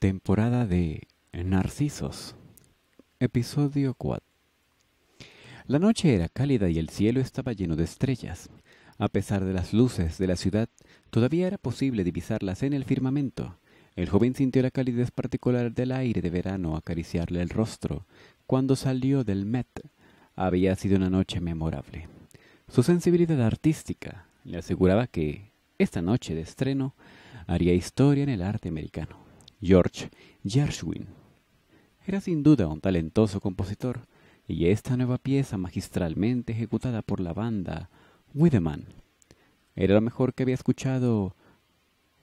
Temporada de Narcisos. Episodio 4. La noche era cálida y el cielo estaba lleno de estrellas. A pesar de las luces de la ciudad, todavía era posible divisarlas en el firmamento. El joven sintió la calidez particular del aire de verano acariciarle el rostro cuando salió del Met. Había sido una noche memorable. Su sensibilidad artística le aseguraba que esta noche de estreno haría historia en el arte americano. George Gershwin. Era sin duda un talentoso compositor, y esta nueva pieza magistralmente ejecutada por la banda Wideman era lo mejor que había escuchado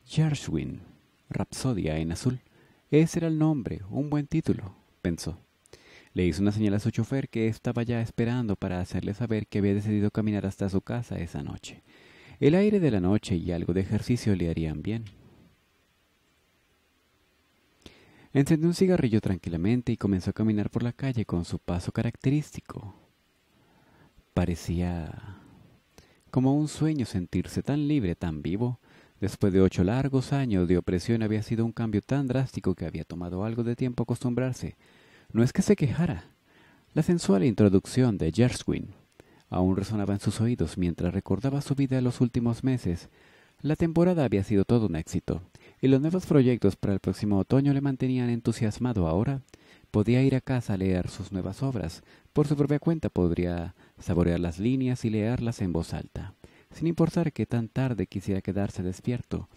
Gershwin, Rapsodia en azul. Ese era el nombre, un buen título, pensó. Le hizo una señal a su chofer que estaba ya esperando para hacerle saber que había decidido caminar hasta su casa esa noche. El aire de la noche y algo de ejercicio le harían bien. Encendió un cigarrillo tranquilamente y comenzó a caminar por la calle con su paso característico. Parecía como un sueño sentirse tan libre, tan vivo. Después de ocho largos años de opresión había sido un cambio tan drástico que había tomado algo de tiempo acostumbrarse. No es que se quejara. La sensual introducción de Gershwin aún resonaba en sus oídos mientras recordaba su vida en los últimos meses. La temporada había sido todo un éxito y los nuevos proyectos para el próximo otoño le mantenían entusiasmado ahora. Podía ir a casa a leer sus nuevas obras. Por su propia cuenta podría saborear las líneas y leerlas en voz alta, sin importar que tan tarde quisiera quedarse despierto.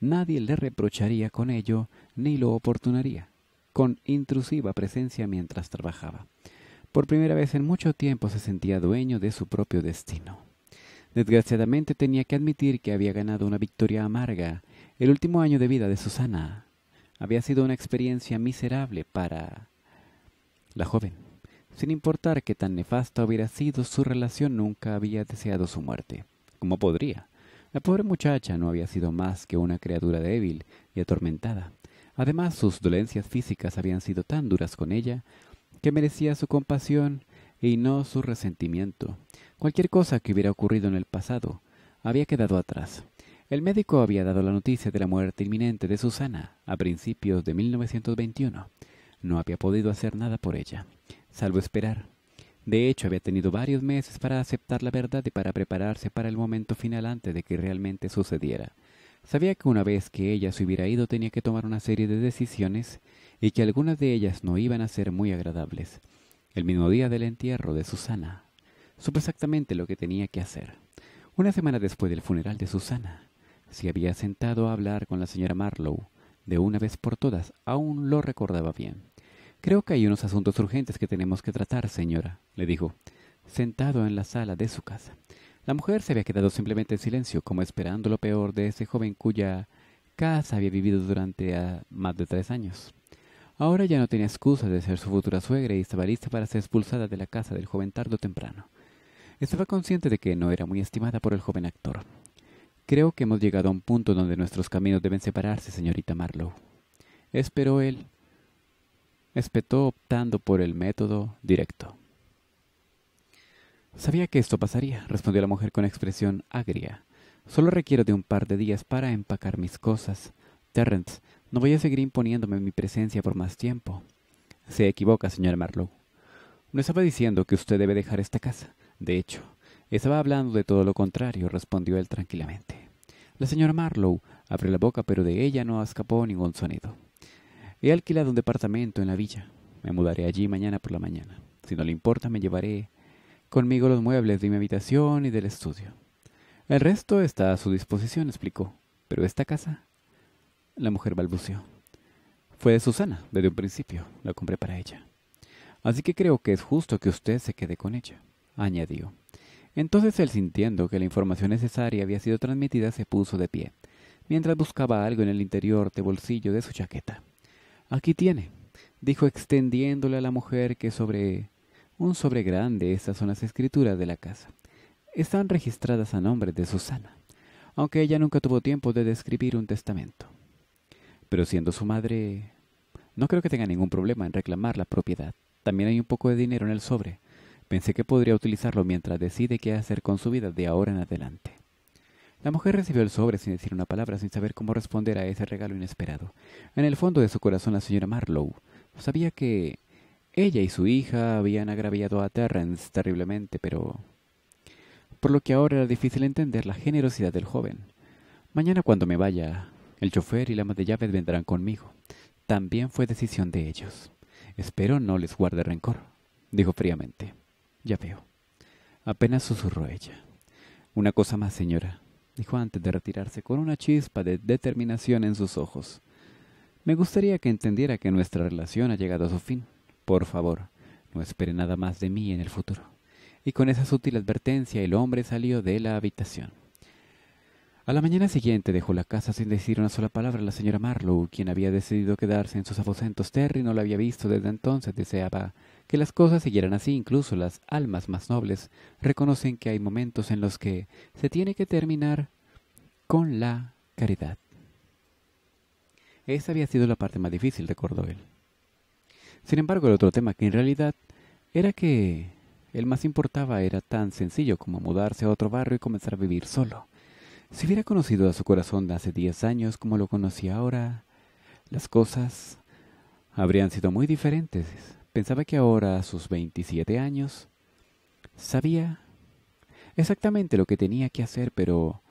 Nadie le reprocharía con ello ni lo oportunaría, con intrusiva presencia mientras trabajaba. Por primera vez en mucho tiempo se sentía dueño de su propio destino. Desgraciadamente tenía que admitir que había ganado una victoria amarga, el último año de vida de Susana había sido una experiencia miserable para la joven. Sin importar que tan nefasta hubiera sido su relación, nunca había deseado su muerte. ¿Cómo podría? La pobre muchacha no había sido más que una criatura débil y atormentada. Además, sus dolencias físicas habían sido tan duras con ella que merecía su compasión y no su resentimiento. Cualquier cosa que hubiera ocurrido en el pasado había quedado atrás. El médico había dado la noticia de la muerte inminente de Susana a principios de 1921. No había podido hacer nada por ella, salvo esperar. De hecho, había tenido varios meses para aceptar la verdad y para prepararse para el momento final antes de que realmente sucediera. Sabía que una vez que ella se hubiera ido tenía que tomar una serie de decisiones y que algunas de ellas no iban a ser muy agradables. El mismo día del entierro de Susana, supo exactamente lo que tenía que hacer. Una semana después del funeral de Susana, se había sentado a hablar con la señora Marlowe. De una vez por todas, aún lo recordaba bien. Creo que hay unos asuntos urgentes que tenemos que tratar, señora, le dijo, sentado en la sala de su casa. La mujer se había quedado simplemente en silencio, como esperando lo peor de ese joven cuya casa había vivido durante ah, más de tres años. Ahora ya no tenía excusa de ser su futura suegra y estaba lista para ser expulsada de la casa del joven tarde o temprano. Estaba consciente de que no era muy estimada por el joven actor. Creo que hemos llegado a un punto donde nuestros caminos deben separarse, señorita Marlowe. Esperó él. Espetó optando por el método directo. Sabía que esto pasaría, respondió la mujer con expresión agria. Solo requiero de un par de días para empacar mis cosas. Terrence, no voy a seguir imponiéndome mi presencia por más tiempo. Se equivoca, señor Marlowe. No estaba diciendo que usted debe dejar esta casa. De hecho, estaba hablando de todo lo contrario, respondió él tranquilamente. La señora Marlowe abrió la boca, pero de ella no escapó ningún sonido. He alquilado un departamento en la villa. Me mudaré allí mañana por la mañana. Si no le importa, me llevaré conmigo los muebles de mi habitación y del estudio. El resto está a su disposición, explicó. Pero esta casa... La mujer balbuceó. Fue de Susana, desde un principio. La compré para ella. Así que creo que es justo que usted se quede con ella, añadió. Entonces él sintiendo que la información necesaria había sido transmitida se puso de pie, mientras buscaba algo en el interior de bolsillo de su chaqueta. Aquí tiene, dijo extendiéndole a la mujer que sobre un sobre grande estas son las escrituras de la casa. Están registradas a nombre de Susana, aunque ella nunca tuvo tiempo de describir un testamento. Pero siendo su madre, no creo que tenga ningún problema en reclamar la propiedad. También hay un poco de dinero en el sobre, Pensé que podría utilizarlo mientras decide qué hacer con su vida de ahora en adelante. La mujer recibió el sobre sin decir una palabra, sin saber cómo responder a ese regalo inesperado. En el fondo de su corazón la señora Marlowe sabía que ella y su hija habían agraviado a Terrence terriblemente, pero... Por lo que ahora era difícil entender la generosidad del joven. Mañana cuando me vaya, el chofer y la ama de llaves vendrán conmigo. También fue decisión de ellos. Espero no les guarde rencor, dijo fríamente. Ya veo. Apenas susurró ella. Una cosa más, señora, dijo antes de retirarse con una chispa de determinación en sus ojos. Me gustaría que entendiera que nuestra relación ha llegado a su fin. Por favor, no espere nada más de mí en el futuro. Y con esa sutil advertencia el hombre salió de la habitación. A la mañana siguiente dejó la casa sin decir una sola palabra a la señora Marlowe, quien había decidido quedarse en sus aposentos. Terry no la había visto desde entonces, deseaba que las cosas siguieran así, incluso las almas más nobles reconocen que hay momentos en los que se tiene que terminar con la caridad. Esa había sido la parte más difícil, recordó él. Sin embargo, el otro tema que en realidad era que el más importaba era tan sencillo como mudarse a otro barrio y comenzar a vivir solo. Si hubiera conocido a su corazón de hace diez años como lo conocía ahora, las cosas habrían sido muy diferentes. Pensaba que ahora, a sus 27 años, sabía exactamente lo que tenía que hacer, pero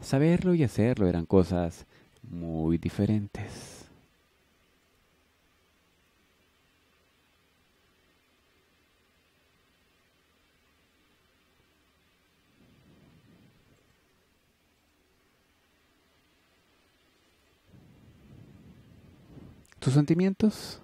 saberlo y hacerlo eran cosas muy diferentes. ¿Tus sentimientos?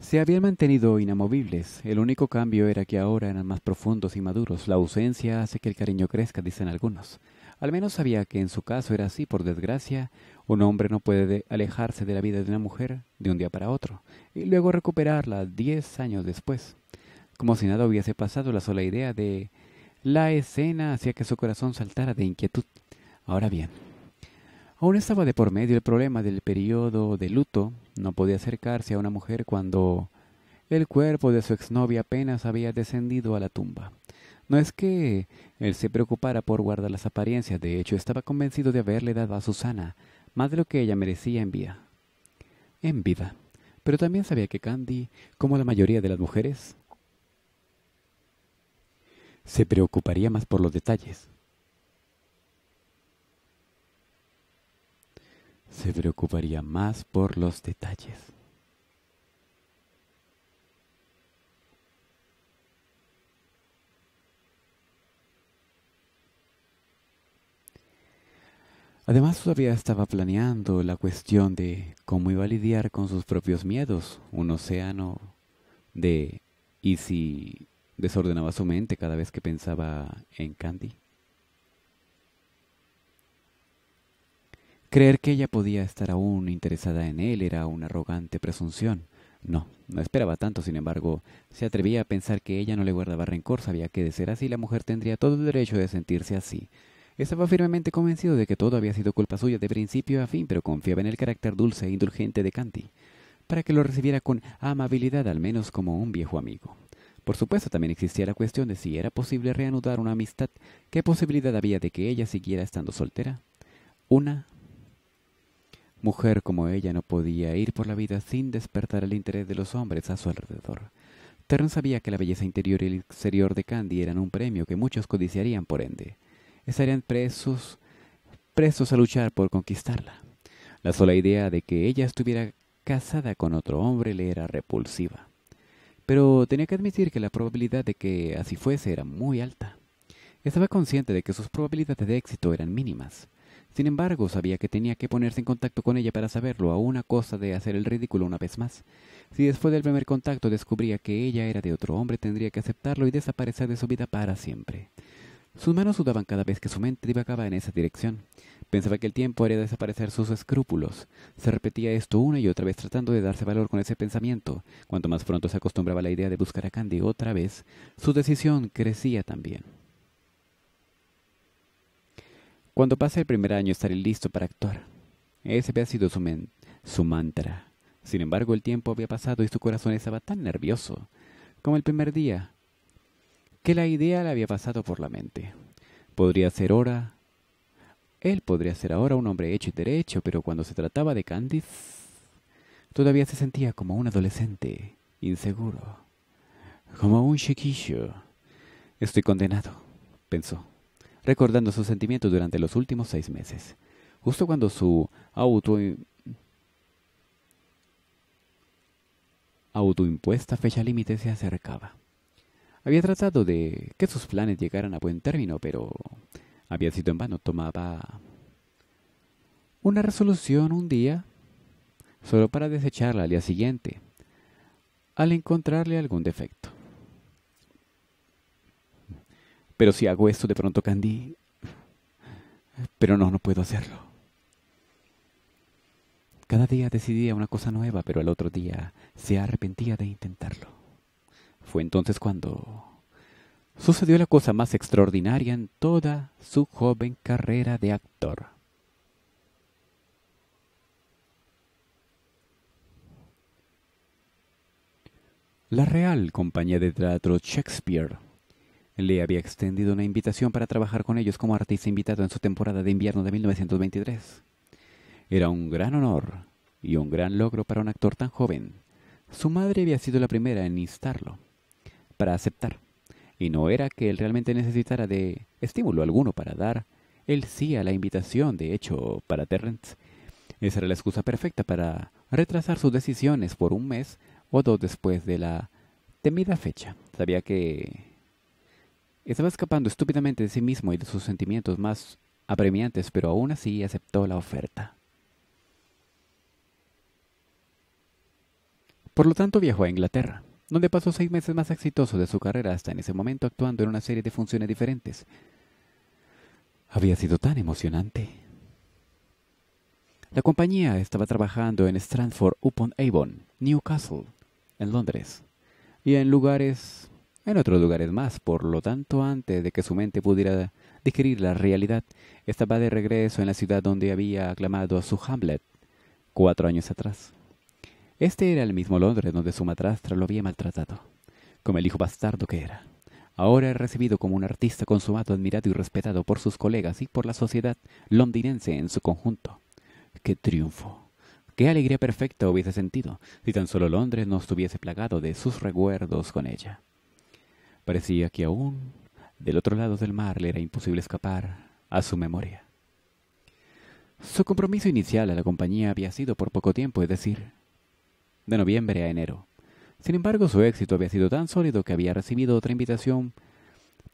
Se habían mantenido inamovibles, el único cambio era que ahora eran más profundos y maduros, la ausencia hace que el cariño crezca, dicen algunos. Al menos sabía que en su caso era así, por desgracia, un hombre no puede alejarse de la vida de una mujer de un día para otro, y luego recuperarla diez años después. Como si nada hubiese pasado, la sola idea de la escena hacía que su corazón saltara de inquietud. Ahora bien, Aún estaba de por medio el problema del periodo de luto. No podía acercarse a una mujer cuando el cuerpo de su exnovia apenas había descendido a la tumba. No es que él se preocupara por guardar las apariencias, de hecho estaba convencido de haberle dado a Susana más de lo que ella merecía en vida. En vida. Pero también sabía que Candy, como la mayoría de las mujeres, se preocuparía más por los detalles. se preocuparía más por los detalles. Además, todavía estaba planeando la cuestión de cómo iba a lidiar con sus propios miedos, un océano de y si desordenaba su mente cada vez que pensaba en Candy. Creer que ella podía estar aún interesada en él era una arrogante presunción. No, no esperaba tanto, sin embargo, se atrevía a pensar que ella no le guardaba rencor, sabía que de ser así la mujer tendría todo el derecho de sentirse así. Estaba firmemente convencido de que todo había sido culpa suya de principio a fin, pero confiaba en el carácter dulce e indulgente de Canti para que lo recibiera con amabilidad, al menos como un viejo amigo. Por supuesto, también existía la cuestión de si era posible reanudar una amistad, qué posibilidad había de que ella siguiera estando soltera. Una Mujer como ella no podía ir por la vida sin despertar el interés de los hombres a su alrededor. Tern sabía que la belleza interior y exterior de Candy eran un premio que muchos codiciarían por ende. Estarían presos, presos a luchar por conquistarla. La sola idea de que ella estuviera casada con otro hombre le era repulsiva. Pero tenía que admitir que la probabilidad de que así fuese era muy alta. Estaba consciente de que sus probabilidades de éxito eran mínimas. Sin embargo, sabía que tenía que ponerse en contacto con ella para saberlo, a una cosa de hacer el ridículo una vez más. Si después del primer contacto descubría que ella era de otro hombre, tendría que aceptarlo y desaparecer de su vida para siempre. Sus manos sudaban cada vez que su mente divagaba en esa dirección. Pensaba que el tiempo haría desaparecer sus escrúpulos. Se repetía esto una y otra vez tratando de darse valor con ese pensamiento. Cuanto más pronto se acostumbraba a la idea de buscar a Candy otra vez, su decisión crecía también. Cuando pase el primer año estaré listo para actuar. Ese había sido su, su mantra. Sin embargo, el tiempo había pasado y su corazón estaba tan nervioso, como el primer día, que la idea le había pasado por la mente. Podría ser ahora... Él podría ser ahora un hombre hecho y derecho, pero cuando se trataba de Candice, todavía se sentía como un adolescente, inseguro, como un chiquillo. Estoy condenado, pensó recordando sus sentimientos durante los últimos seis meses. Justo cuando su auto autoimpuesta fecha límite se acercaba. Había tratado de que sus planes llegaran a buen término, pero había sido en vano. Tomaba una resolución un día solo para desecharla al día siguiente, al encontrarle algún defecto. Pero si hago esto de pronto, Candy... Pero no, no puedo hacerlo. Cada día decidía una cosa nueva, pero al otro día se arrepentía de intentarlo. Fue entonces cuando sucedió la cosa más extraordinaria en toda su joven carrera de actor. La Real Compañía de Teatro Shakespeare le había extendido una invitación para trabajar con ellos como artista invitado en su temporada de invierno de 1923. Era un gran honor y un gran logro para un actor tan joven. Su madre había sido la primera en instarlo para aceptar, y no era que él realmente necesitara de estímulo alguno para dar el sí a la invitación, de hecho, para Terrence. Esa era la excusa perfecta para retrasar sus decisiones por un mes o dos después de la temida fecha. Sabía que estaba escapando estúpidamente de sí mismo y de sus sentimientos más apremiantes, pero aún así aceptó la oferta. Por lo tanto viajó a Inglaterra, donde pasó seis meses más exitoso de su carrera hasta en ese momento actuando en una serie de funciones diferentes. Había sido tan emocionante. La compañía estaba trabajando en Stratford upon Avon, Newcastle, en Londres, y en lugares en otros lugares más. Por lo tanto, antes de que su mente pudiera digerir la realidad, estaba de regreso en la ciudad donde había aclamado a su Hamlet cuatro años atrás. Este era el mismo Londres donde su madrastra lo había maltratado, como el hijo bastardo que era. Ahora recibido como un artista consumado, admirado y respetado por sus colegas y por la sociedad londinense en su conjunto. ¡Qué triunfo! ¡Qué alegría perfecta hubiese sentido si tan solo Londres no estuviese plagado de sus recuerdos con ella! Parecía que aún del otro lado del mar le era imposible escapar a su memoria. Su compromiso inicial a la compañía había sido por poco tiempo, es decir, de noviembre a enero. Sin embargo, su éxito había sido tan sólido que había recibido otra invitación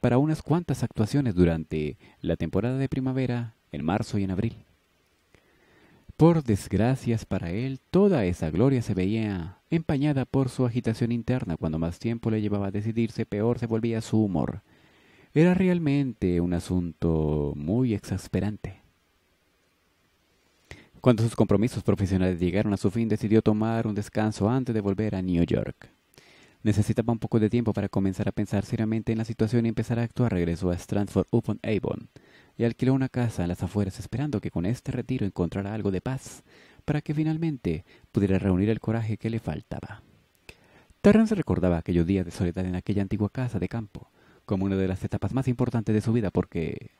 para unas cuantas actuaciones durante la temporada de primavera, en marzo y en abril. Por desgracias para él, toda esa gloria se veía empañada por su agitación interna. Cuando más tiempo le llevaba a decidirse, peor se volvía su humor. Era realmente un asunto muy exasperante. Cuando sus compromisos profesionales llegaron a su fin, decidió tomar un descanso antes de volver a New York. Necesitaba un poco de tiempo para comenzar a pensar seriamente en la situación y empezar a actuar. Regresó a Stratford upon Avon y alquiló una casa en las afueras esperando que con este retiro encontrara algo de paz, para que finalmente pudiera reunir el coraje que le faltaba. Terrence recordaba aquellos día de soledad en aquella antigua casa de campo como una de las etapas más importantes de su vida porque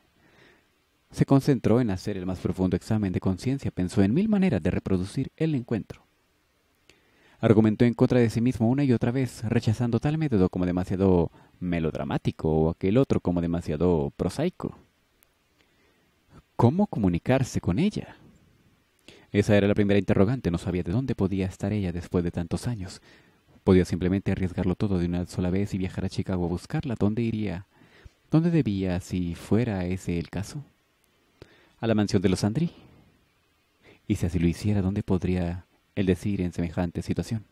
se concentró en hacer el más profundo examen de conciencia, pensó en mil maneras de reproducir el encuentro. Argumentó en contra de sí mismo una y otra vez, rechazando tal método como demasiado melodramático o aquel otro como demasiado prosaico. ¿Cómo comunicarse con ella? Esa era la primera interrogante, no sabía de dónde podía estar ella después de tantos años. Podía simplemente arriesgarlo todo de una sola vez y viajar a Chicago a buscarla. ¿Dónde iría? ¿Dónde debía, si fuera ese el caso? A la mansión de los Andry? Y si así lo hiciera, ¿dónde podría él decir en semejante situación?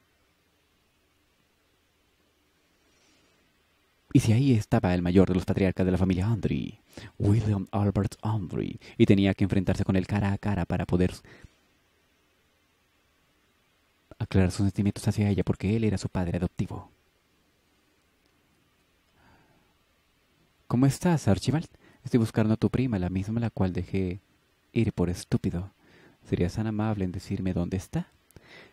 Y si ahí estaba el mayor de los patriarcas de la familia Andry, William Albert Andry, y tenía que enfrentarse con él cara a cara para poder aclarar sus sentimientos hacia ella porque él era su padre adoptivo. ¿Cómo estás, Archibald? Estoy buscando a tu prima, la misma la cual dejé ir por estúpido. ¿Serías tan amable en decirme dónde está?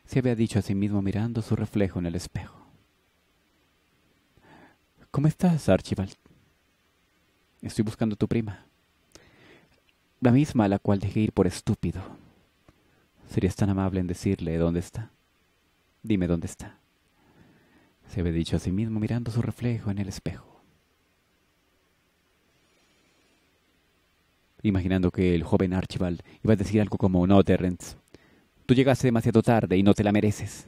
Se había dicho a sí mismo mirando su reflejo en el espejo. ¿Cómo estás, Archibald? Estoy buscando a tu prima. La misma a la cual dejé ir por estúpido. ¿Serías tan amable en decirle dónde está? Dime dónde está. Se había dicho a sí mismo mirando su reflejo en el espejo. Imaginando que el joven Archibald iba a decir algo como, no, Terrence, tú llegaste demasiado tarde y no te la mereces.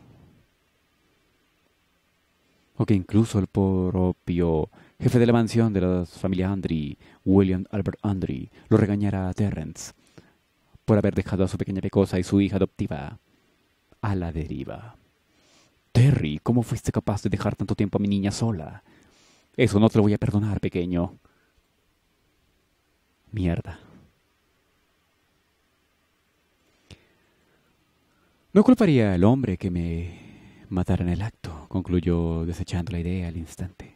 O que incluso el propio jefe de la mansión de la familia Andry, William Albert Andry, lo regañara a Terrence por haber dejado a su pequeña pecosa y su hija adoptiva a la deriva. Terry, ¿cómo fuiste capaz de dejar tanto tiempo a mi niña sola? Eso no te lo voy a perdonar, pequeño. Mierda. No culparía al hombre que me matara en el acto, concluyó desechando la idea al instante.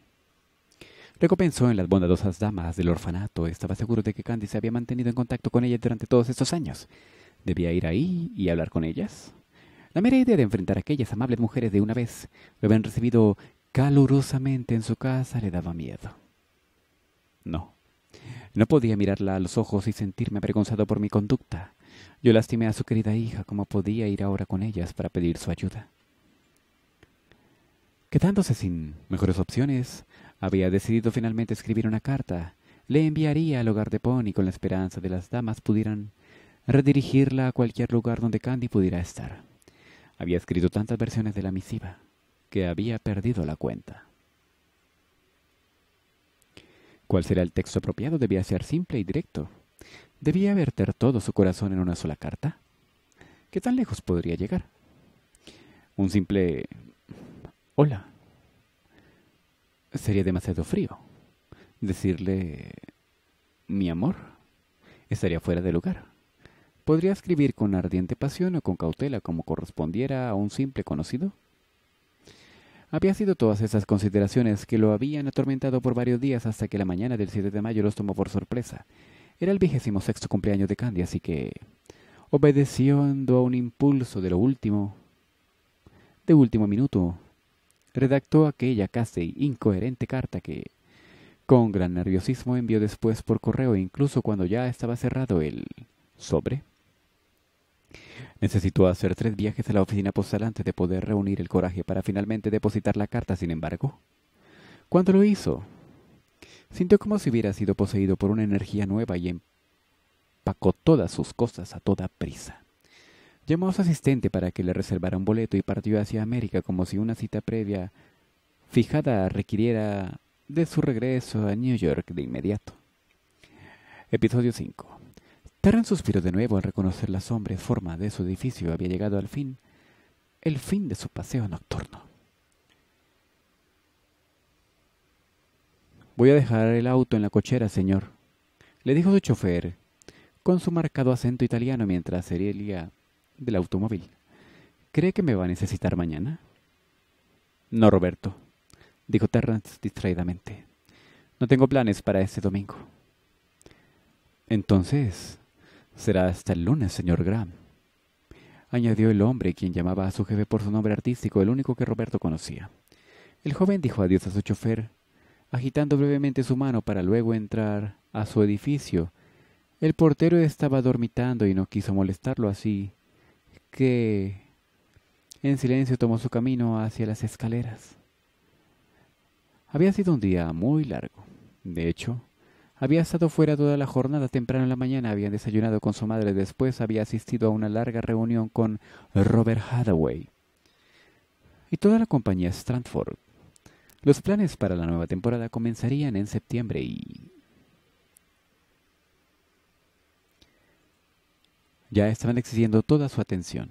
Recompensó en las bondadosas damas del orfanato. Estaba seguro de que Candy se había mantenido en contacto con ellas durante todos estos años. Debía ir ahí y hablar con ellas. La mera idea de enfrentar a aquellas amables mujeres de una vez, lo habían recibido calurosamente en su casa, le daba miedo. No. No podía mirarla a los ojos y sentirme avergonzado por mi conducta. Yo lastimé a su querida hija como podía ir ahora con ellas para pedir su ayuda. Quedándose sin mejores opciones, había decidido finalmente escribir una carta. Le enviaría al hogar de Pony con la esperanza de las damas pudieran redirigirla a cualquier lugar donde Candy pudiera estar. Había escrito tantas versiones de la misiva que había perdido la cuenta. ¿Cuál será el texto apropiado? Debía ser simple y directo. ¿Debía verter todo su corazón en una sola carta? ¿Qué tan lejos podría llegar? Un simple hola sería demasiado frío. Decirle mi amor estaría fuera de lugar podría escribir con ardiente pasión o con cautela como correspondiera a un simple conocido? Había sido todas esas consideraciones que lo habían atormentado por varios días hasta que la mañana del 7 de mayo los tomó por sorpresa. Era el vigésimo sexto cumpleaños de Candy, así que, obedeciendo a un impulso de lo último, de último minuto, redactó aquella casi incoherente carta que, con gran nerviosismo, envió después por correo, incluso cuando ya estaba cerrado el sobre. Necesitó hacer tres viajes a la oficina postal antes de poder reunir el coraje para finalmente depositar la carta, sin embargo. Cuando lo hizo, sintió como si hubiera sido poseído por una energía nueva y empacó todas sus cosas a toda prisa. Llamó a su asistente para que le reservara un boleto y partió hacia América como si una cita previa fijada requiriera de su regreso a New York de inmediato. Episodio 5 Terran suspiró de nuevo al reconocer la sombra y forma de su edificio. Había llegado al fin, el fin de su paseo nocturno. Voy a dejar el auto en la cochera, señor, le dijo su chofer, con su marcado acento italiano mientras sería del automóvil. ¿Cree que me va a necesitar mañana? No, Roberto, dijo Terrance distraídamente. No tengo planes para este domingo. Entonces, Será hasta el lunes, señor Graham. Añadió el hombre, quien llamaba a su jefe por su nombre artístico, el único que Roberto conocía. El joven dijo adiós a su chofer, agitando brevemente su mano para luego entrar a su edificio. El portero estaba dormitando y no quiso molestarlo, así que en silencio tomó su camino hacia las escaleras. Había sido un día muy largo. De hecho, había estado fuera toda la jornada, temprano en la mañana había desayunado con su madre, después había asistido a una larga reunión con Robert Hathaway y toda la compañía Strandford. Los planes para la nueva temporada comenzarían en septiembre y... Ya estaban exigiendo toda su atención.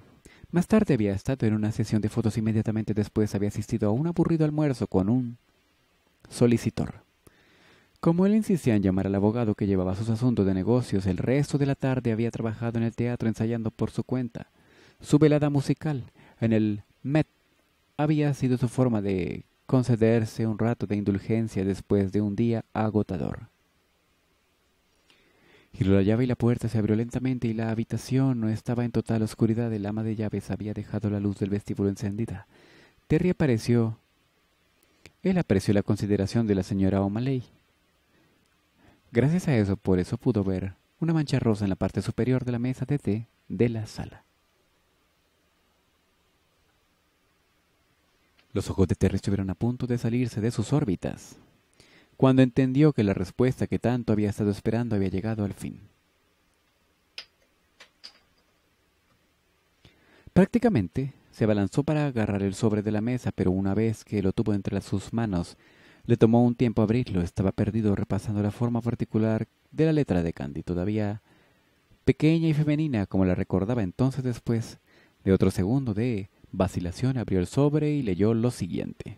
Más tarde había estado en una sesión de fotos inmediatamente después había asistido a un aburrido almuerzo con un solicitor. Como él insistía en llamar al abogado que llevaba sus asuntos de negocios, el resto de la tarde había trabajado en el teatro ensayando por su cuenta. Su velada musical en el Met había sido su forma de concederse un rato de indulgencia después de un día agotador. Giró la llave y la puerta se abrió lentamente y la habitación no estaba en total oscuridad. El ama de llaves había dejado la luz del vestíbulo encendida. Terry apareció. Él apreció la consideración de la señora O'Malley Gracias a eso, por eso pudo ver una mancha rosa en la parte superior de la mesa de té de la sala. Los ojos de Terry estuvieron a punto de salirse de sus órbitas, cuando entendió que la respuesta que tanto había estado esperando había llegado al fin. Prácticamente se abalanzó para agarrar el sobre de la mesa, pero una vez que lo tuvo entre sus manos, le tomó un tiempo abrirlo, estaba perdido repasando la forma particular de la letra de Candy, todavía pequeña y femenina como la recordaba entonces después de otro segundo de vacilación abrió el sobre y leyó lo siguiente.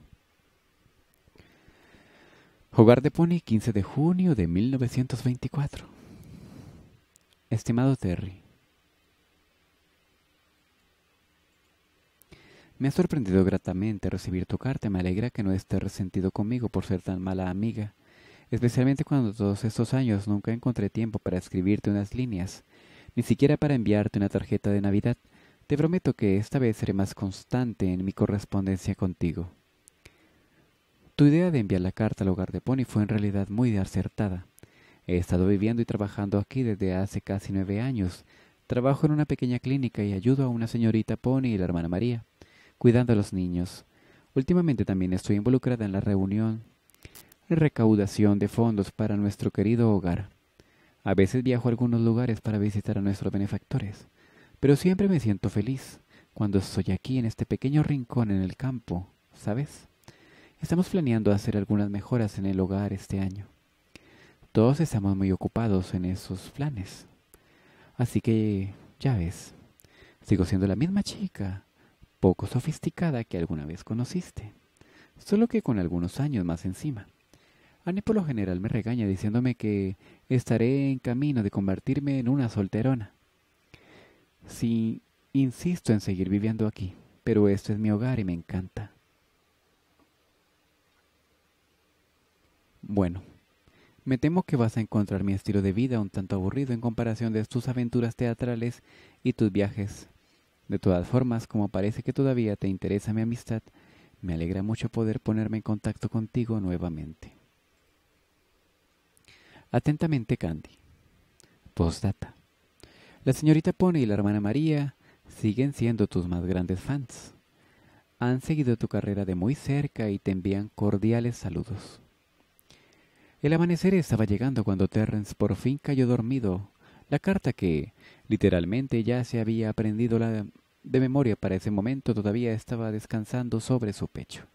Hogar de Pony, 15 de junio de 1924. Estimado Terry, Me ha sorprendido gratamente recibir tu carta. Me alegra que no estés resentido conmigo por ser tan mala amiga, especialmente cuando todos estos años nunca encontré tiempo para escribirte unas líneas, ni siquiera para enviarte una tarjeta de Navidad. Te prometo que esta vez seré más constante en mi correspondencia contigo. Tu idea de enviar la carta al hogar de Pony fue en realidad muy acertada. He estado viviendo y trabajando aquí desde hace casi nueve años. Trabajo en una pequeña clínica y ayudo a una señorita Pony y la hermana María cuidando a los niños. Últimamente también estoy involucrada en la reunión recaudación de fondos para nuestro querido hogar. A veces viajo a algunos lugares para visitar a nuestros benefactores, pero siempre me siento feliz cuando estoy aquí en este pequeño rincón en el campo, ¿sabes? Estamos planeando hacer algunas mejoras en el hogar este año. Todos estamos muy ocupados en esos planes. Así que, ya ves, sigo siendo la misma chica, poco sofisticada que alguna vez conociste, solo que con algunos años más encima. Ani por lo general me regaña diciéndome que estaré en camino de convertirme en una solterona. Sí, insisto en seguir viviendo aquí, pero esto es mi hogar y me encanta. Bueno, me temo que vas a encontrar mi estilo de vida un tanto aburrido en comparación de tus aventuras teatrales y tus viajes de todas formas, como parece que todavía te interesa mi amistad, me alegra mucho poder ponerme en contacto contigo nuevamente. Atentamente, Candy. Postdata. La señorita Pony y la hermana María siguen siendo tus más grandes fans. Han seguido tu carrera de muy cerca y te envían cordiales saludos. El amanecer estaba llegando cuando Terrence por fin cayó dormido la carta que, literalmente, ya se había aprendido de memoria para ese momento, todavía estaba descansando sobre su pecho.